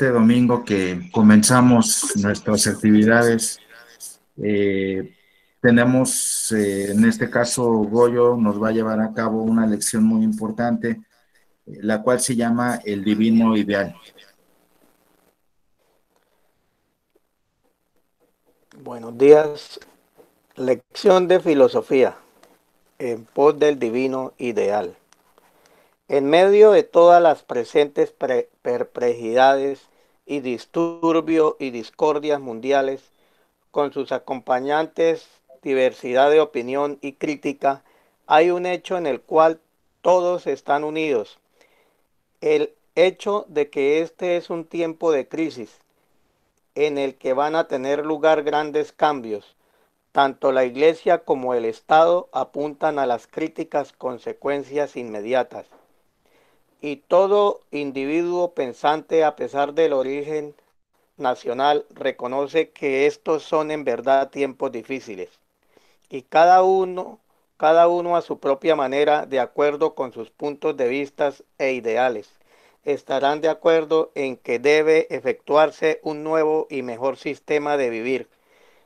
Este domingo que comenzamos nuestras actividades, eh, tenemos, eh, en este caso, Goyo nos va a llevar a cabo una lección muy importante, eh, la cual se llama El Divino Ideal. Buenos días. Lección de filosofía en pos del divino ideal. En medio de todas las presentes perplejidades y disturbios y discordias mundiales, con sus acompañantes diversidad de opinión y crítica, hay un hecho en el cual todos están unidos. El hecho de que este es un tiempo de crisis en el que van a tener lugar grandes cambios. Tanto la Iglesia como el Estado apuntan a las críticas consecuencias inmediatas y todo individuo pensante, a pesar del origen nacional, reconoce que estos son en verdad tiempos difíciles. Y cada uno, cada uno a su propia manera, de acuerdo con sus puntos de vista e ideales, estarán de acuerdo en que debe efectuarse un nuevo y mejor sistema de vivir,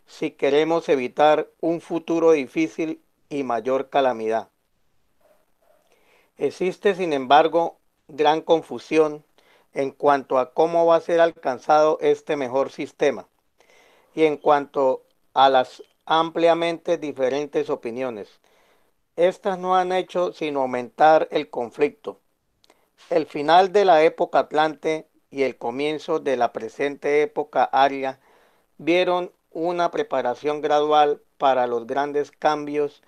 si queremos evitar un futuro difícil y mayor calamidad. Existe, sin embargo, gran confusión en cuanto a cómo va a ser alcanzado este mejor sistema y en cuanto a las ampliamente diferentes opiniones. Estas no han hecho sino aumentar el conflicto. El final de la época Atlante y el comienzo de la presente época aria vieron una preparación gradual para los grandes cambios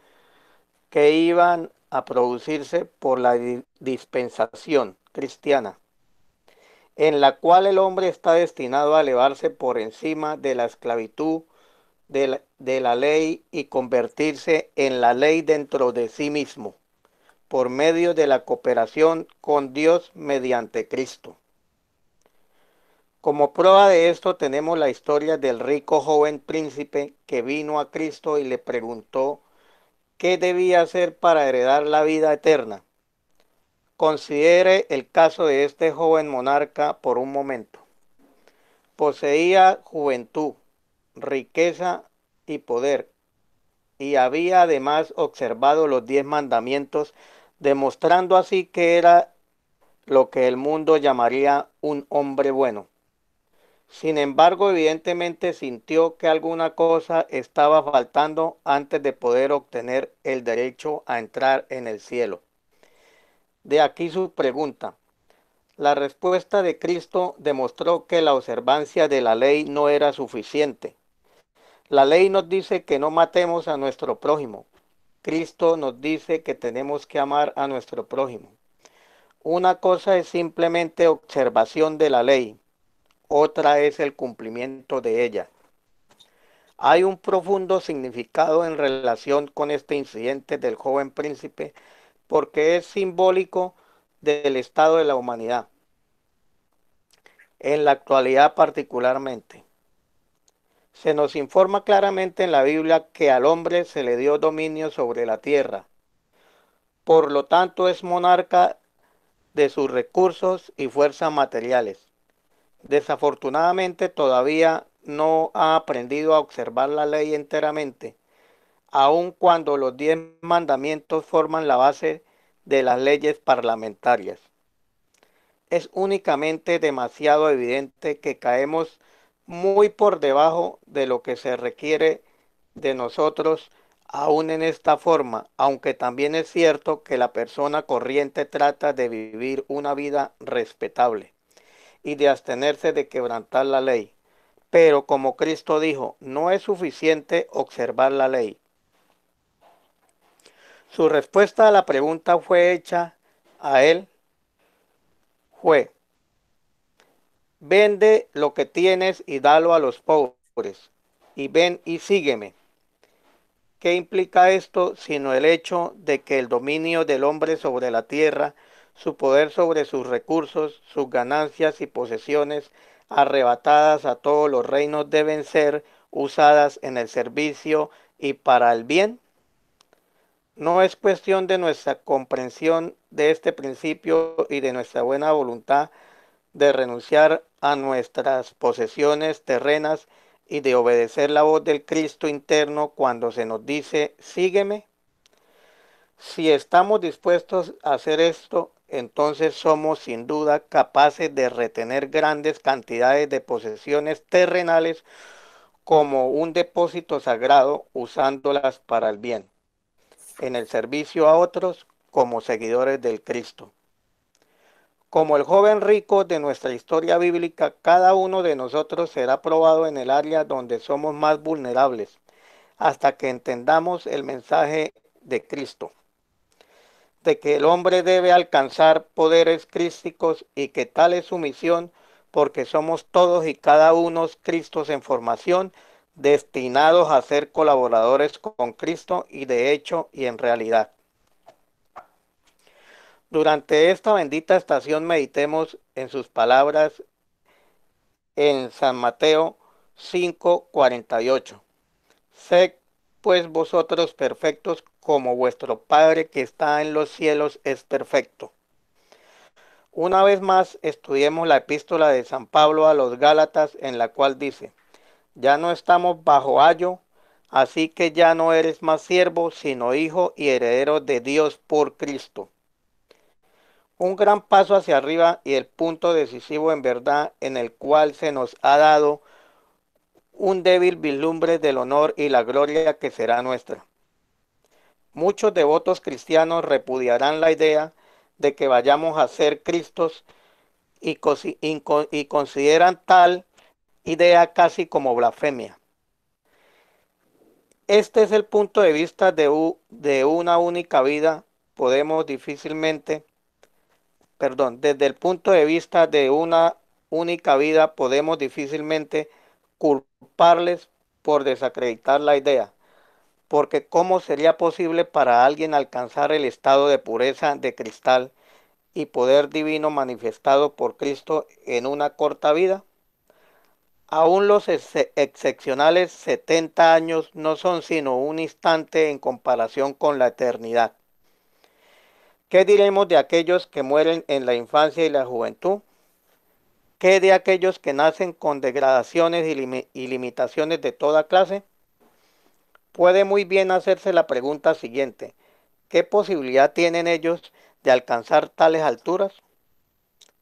que iban a producirse por la dispensación cristiana, en la cual el hombre está destinado a elevarse por encima de la esclavitud de la, ley y convertirse en la ley dentro de sí mismo, por medio de la cooperación con Dios mediante Cristo. Como prueba de esto tenemos la historia del rico joven príncipe que vino a Cristo y le preguntó ¿Qué debía hacer para heredar la vida eterna? Considere el caso de este joven monarca por un momento. Poseía juventud, riqueza y poder, y había además observado los diez mandamientos, demostrando así que era lo que el mundo llamaría un hombre bueno. Sin embargo, evidentemente sintió que alguna cosa estaba faltando antes de poder obtener el derecho a entrar en el cielo. De aquí su pregunta. La respuesta de Cristo demostró que la observancia de la ley no era suficiente. La ley nos dice que no matemos a nuestro prójimo. Cristo nos dice que tenemos que amar a nuestro prójimo. Una cosa es simplemente observación de la ley, otra es el cumplimiento de ella. Hay un profundo significado en relación con este incidente del joven príncipe porque es simbólico del estado de la humanidad, en la actualidad particularmente. Se nos informa claramente en la Biblia que al hombre se le dio dominio sobre la tierra, por lo tanto es monarca de sus recursos y fuerzas materiales. Desafortunadamente todavía no ha aprendido a observar la ley enteramente, aun cuando los diez mandamientos forman la base de las leyes parlamentarias. Es únicamente demasiado evidente que caemos muy por debajo de lo que se requiere de nosotros aún en esta forma, aunque también es cierto que la persona corriente trata de vivir una vida respetable y de abstenerse de quebrantar la ley. Pero como Cristo dijo, no es suficiente observar la ley. Su respuesta a la pregunta fue hecha a él, fue, vende lo que tienes y dalo a los pobres, y ven y sígueme. ¿Qué implica esto sino el hecho de que el dominio del hombre sobre la tierra su poder sobre sus recursos, sus ganancias y posesiones, arrebatadas a todos los reinos deben ser usadas en el servicio y para el bien? No es cuestión de nuestra comprensión de este principio y de nuestra buena voluntad de renunciar a nuestras posesiones terrenas y de obedecer la voz del Cristo interno cuando se nos dice, sígueme. Si estamos dispuestos a hacer esto, entonces somos sin duda capaces de retener grandes cantidades de posesiones terrenales como un depósito sagrado usándolas para el bien, en el servicio a otros como seguidores del Cristo. Como el joven rico de nuestra historia bíblica, cada uno de nosotros será probado en el área donde somos más vulnerables, hasta que entendamos el mensaje de Cristo de que el hombre debe alcanzar poderes crísticos y que tal es su misión porque somos todos y cada uno Cristos en formación, destinados a ser colaboradores con Cristo y de hecho y en realidad. Durante esta bendita estación meditemos en sus palabras en San Mateo 5:48. Sed pues vosotros perfectos como vuestro Padre que está en los cielos es perfecto. Una vez más estudiemos la epístola de San Pablo a los Gálatas en la cual dice, ya no estamos bajo ayo, así que ya no eres más siervo, sino hijo y heredero de Dios por Cristo. Un gran paso hacia arriba y el punto decisivo en verdad en el cual se nos ha dado un débil vislumbre del honor y la gloria que será nuestra. Muchos devotos cristianos repudiarán la idea de que vayamos a ser Cristos y, consideran tal idea casi como blasfemia. Este es el punto de vista de, de, una única vida. Podemos difícilmente, perdón, desde el punto de vista de una única vida, podemos difícilmente culparles por desacreditar la idea porque ¿cómo sería posible para alguien alcanzar el estado de pureza de cristal y poder divino manifestado por Cristo en una corta vida? Aún los excepcionales 70 años no son sino un instante en comparación con la eternidad. ¿Qué diremos de aquellos que mueren en la infancia y la juventud? ¿Qué de aquellos que nacen con degradaciones y limitaciones de toda clase? puede muy bien hacerse la pregunta siguiente. ¿Qué posibilidad tienen ellos de alcanzar tales alturas?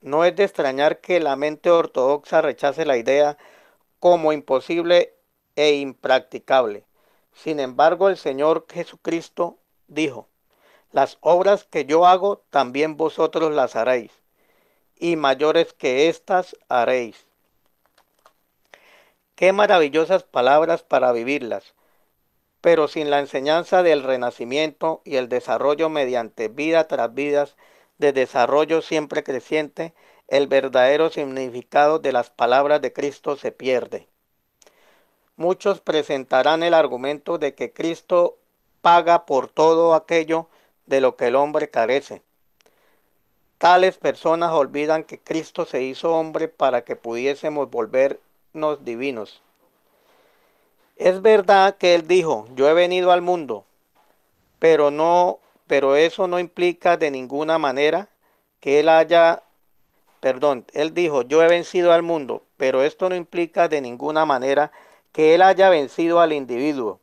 No es de extrañar que la mente ortodoxa rechace la idea como imposible e impracticable. Sin embargo, el Señor Jesucristo dijo, las obras que yo hago, también vosotros las haréis, y mayores que éstas haréis. Qué maravillosas palabras para vivirlas pero sin la enseñanza del renacimiento y el desarrollo mediante vida tras vidas de desarrollo siempre creciente, el verdadero significado de las palabras de Cristo se pierde. Muchos presentarán el argumento de que Cristo paga por todo aquello de lo que el hombre carece. Tales personas olvidan que Cristo se hizo hombre para que pudiésemos volvernos divinos es verdad que él dijo, yo he venido al mundo, pero no, pero eso no implica de ninguna manera que él haya, perdón, él dijo, yo he vencido al mundo, pero esto no implica de ninguna manera que él haya vencido al individuo,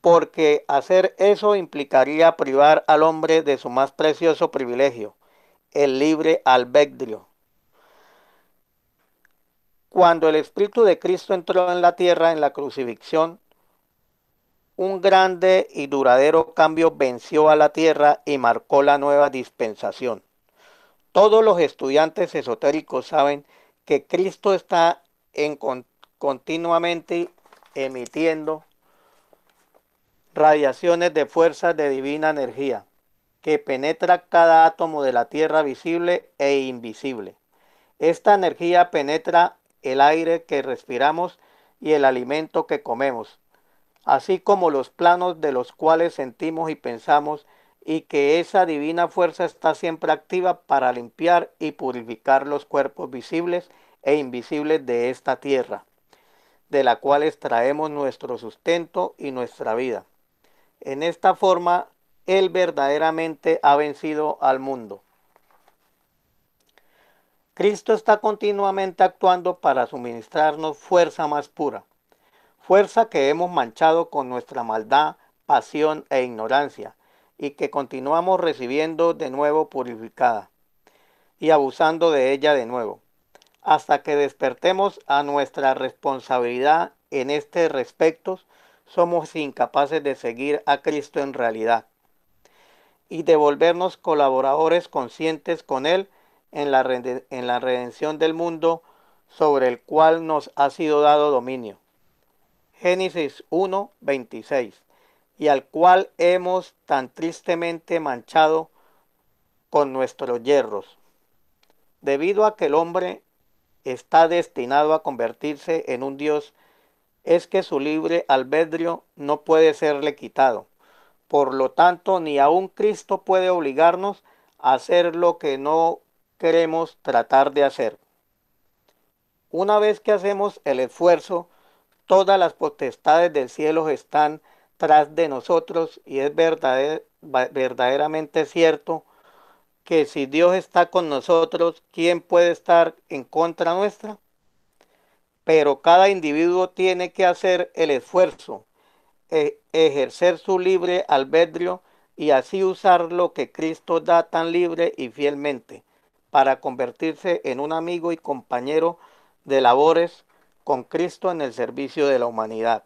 porque hacer eso implicaría privar al hombre de su más precioso privilegio, el libre albedrío. Cuando el Espíritu de Cristo entró en la tierra en la crucifixión, un grande y duradero cambio venció a la tierra y marcó la nueva dispensación. Todos los estudiantes esotéricos saben que Cristo está en continuamente emitiendo radiaciones de fuerzas de divina energía que penetra cada átomo de la Tierra visible e invisible. Esta energía penetra el aire que respiramos y el alimento que comemos, así como los planos de los cuales sentimos y pensamos, y que esa divina fuerza está siempre activa para limpiar y purificar los cuerpos visibles e invisibles de esta tierra, de la cual extraemos nuestro sustento y nuestra vida. En esta forma, Él verdaderamente ha vencido al mundo. Cristo está continuamente actuando para suministrarnos fuerza más pura, fuerza que hemos manchado con nuestra maldad, pasión e ignorancia, y que continuamos recibiendo de nuevo purificada y abusando de ella de nuevo, hasta que despertemos a nuestra responsabilidad en este respecto, somos incapaces de seguir a Cristo en realidad y de volvernos colaboradores conscientes con Él en la, en la redención del mundo sobre el cual nos ha sido dado dominio. Génesis 1, 26, y al cual hemos tan tristemente manchado con nuestros hierros. Debido a que el hombre está destinado a convertirse en un dios, es que su libre albedrío no puede serle quitado. Por lo tanto, ni aun Cristo puede obligarnos a hacer lo que no queremos tratar de hacer. Una vez que hacemos el esfuerzo, todas las potestades del cielo están tras de nosotros y es verdaderamente cierto que si Dios está con nosotros, ¿quién puede estar en contra nuestra? Pero cada individuo tiene que hacer el esfuerzo, e, ejercer su libre albedrío y así usar lo que Cristo da tan libre y fielmente para convertirse en un amigo y compañero de labores con Cristo en el servicio de la humanidad.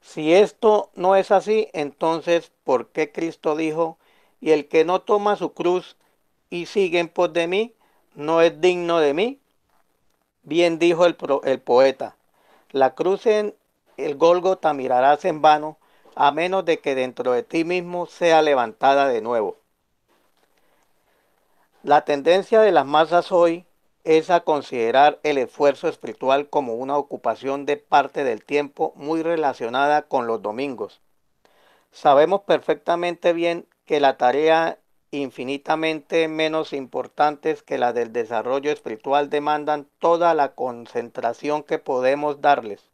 Si esto no es así, entonces, ¿por qué Cristo dijo, y el que no toma su cruz y sigue en pos de mí, no es digno de mí? Bien dijo el, poeta, la cruz en el Golgota mirarás en vano, a menos de que dentro de ti mismo sea levantada de nuevo. La tendencia de las masas hoy es a considerar el esfuerzo espiritual como una ocupación de parte del tiempo muy relacionada con los domingos. Sabemos perfectamente bien que la tarea infinitamente menos importantes que la del desarrollo espiritual demandan toda la concentración que podemos darles.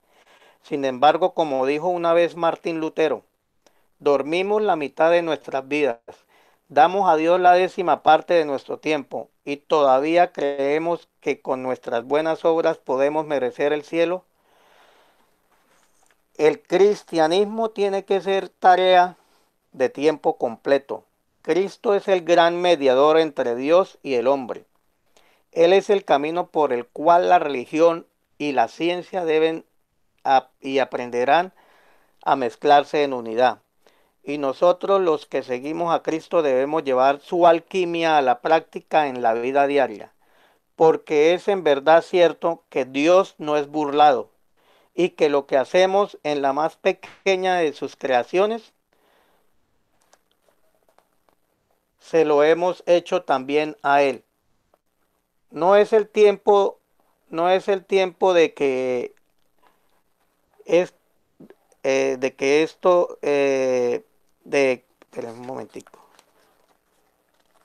Sin embargo, como dijo una vez Martín Lutero, dormimos la mitad de nuestras vidas Damos a Dios la décima parte de nuestro tiempo y todavía creemos que con nuestras buenas obras podemos merecer el cielo. El cristianismo tiene que ser tarea de tiempo completo. Cristo es el gran mediador entre Dios y el hombre. Él es el camino por el cual la religión y la ciencia deben y aprenderán a mezclarse en unidad y nosotros los que seguimos a Cristo debemos llevar su alquimia a la práctica en la vida diaria, porque es en verdad cierto que Dios no es burlado y que lo que hacemos en la más pequeña de sus creaciones, se lo hemos hecho también a Él. No es el tiempo, no es el tiempo de que es eh, de que esto eh, de... un momentico.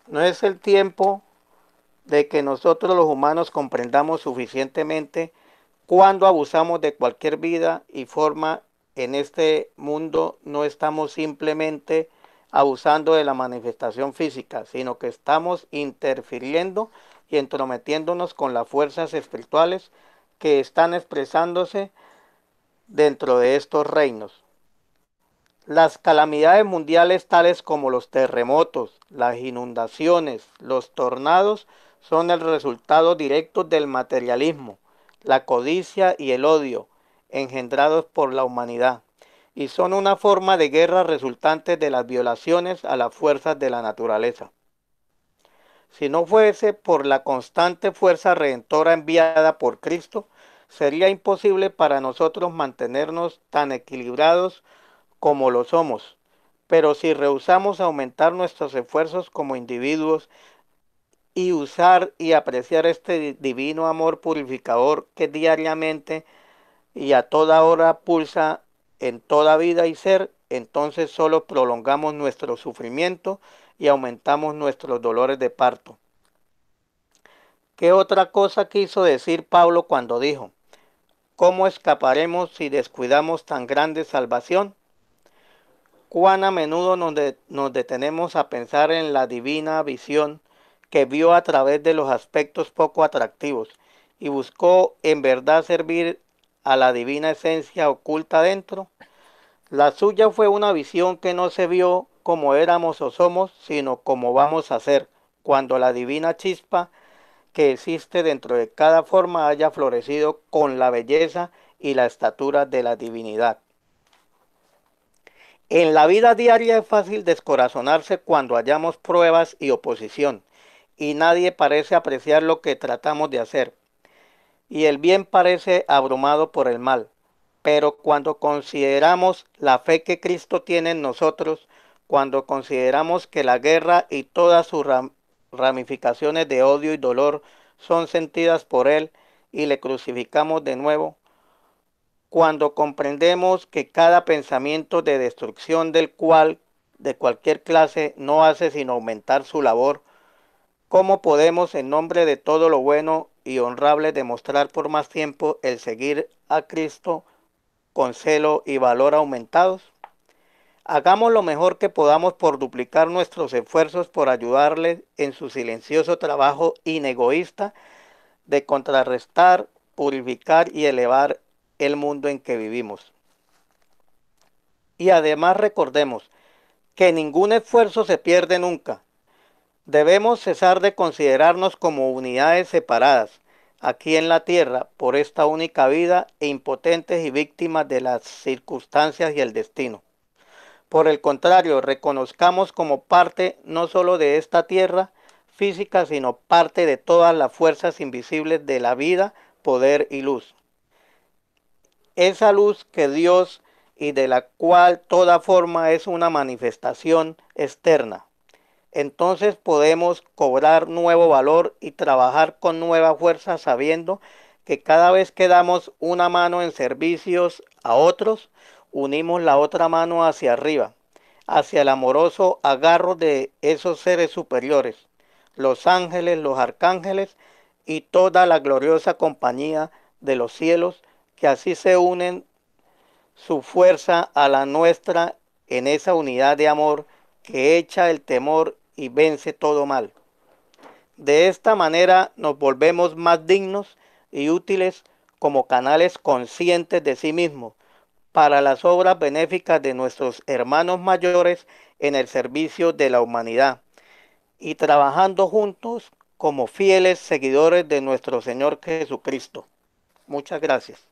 No es el tiempo de que nosotros los humanos comprendamos suficientemente cuando abusamos de cualquier vida y forma en este mundo no estamos simplemente abusando de la manifestación física, sino que estamos interfiriendo y entrometiéndonos con las fuerzas espirituales que están expresándose dentro de estos reinos. Las calamidades mundiales tales como los terremotos, las inundaciones, los tornados son el resultado directo del materialismo, la codicia y el odio engendrados por la humanidad y son una forma de guerra resultante de las violaciones a las fuerzas de la naturaleza. Si no fuese por la constante fuerza redentora enviada por Cristo, sería imposible para nosotros mantenernos tan equilibrados como lo somos. Pero si rehusamos aumentar nuestros esfuerzos como individuos y usar y apreciar este divino amor purificador que diariamente y a toda hora pulsa en toda vida y ser, entonces solo prolongamos nuestro sufrimiento y aumentamos nuestros dolores de parto. ¿Qué otra cosa quiso decir Pablo cuando dijo, ¿cómo escaparemos si descuidamos tan grande salvación? cuán a menudo nos, nos detenemos a pensar en la divina visión que vio a través de los aspectos poco atractivos y buscó en verdad servir a la divina esencia oculta dentro. La suya fue una visión que no se vio como éramos o somos, sino como vamos a ser, cuando la divina chispa que existe dentro de cada forma haya florecido con la belleza y la estatura de la divinidad. En la vida diaria es fácil descorazonarse cuando hallamos pruebas y oposición, y nadie parece apreciar lo que tratamos de hacer. Y el bien parece abrumado por el mal. Pero cuando consideramos la fe que Cristo tiene en nosotros, cuando consideramos que la guerra y todas sus ramificaciones de odio y dolor son sentidas por Él y le crucificamos de nuevo, cuando comprendemos que cada pensamiento de destrucción del cual de cualquier clase no hace sino aumentar su labor, ¿cómo podemos en nombre de todo lo bueno y honrable demostrar por más tiempo el seguir a Cristo con celo y valor aumentados? Hagamos lo mejor que podamos por duplicar nuestros esfuerzos por ayudarles en su silencioso trabajo inegoísta de contrarrestar, purificar y elevar el mundo en que vivimos. Y además recordemos que ningún esfuerzo se pierde nunca. Debemos cesar de considerarnos como unidades separadas aquí en la tierra por esta única vida e impotentes y víctimas de las circunstancias y el destino. Por el contrario, reconozcamos como parte no solo de esta tierra física, sino parte de todas las fuerzas invisibles de la vida, poder y luz esa luz que Dios y de la cual toda forma es una manifestación externa. Entonces podemos cobrar nuevo valor y trabajar con nueva fuerza sabiendo que cada vez que damos una mano en servicios a otros, unimos la otra mano hacia arriba, hacia el amoroso agarro de esos seres superiores, los ángeles, los arcángeles y toda la gloriosa compañía de los cielos que así se unen su fuerza a la nuestra en esa unidad de amor que echa el temor y vence todo mal. De esta manera nos volvemos más dignos y útiles como canales conscientes de sí mismos para las obras benéficas de nuestros hermanos mayores en el servicio de la humanidad y trabajando juntos como fieles seguidores de nuestro Señor Jesucristo. Muchas gracias.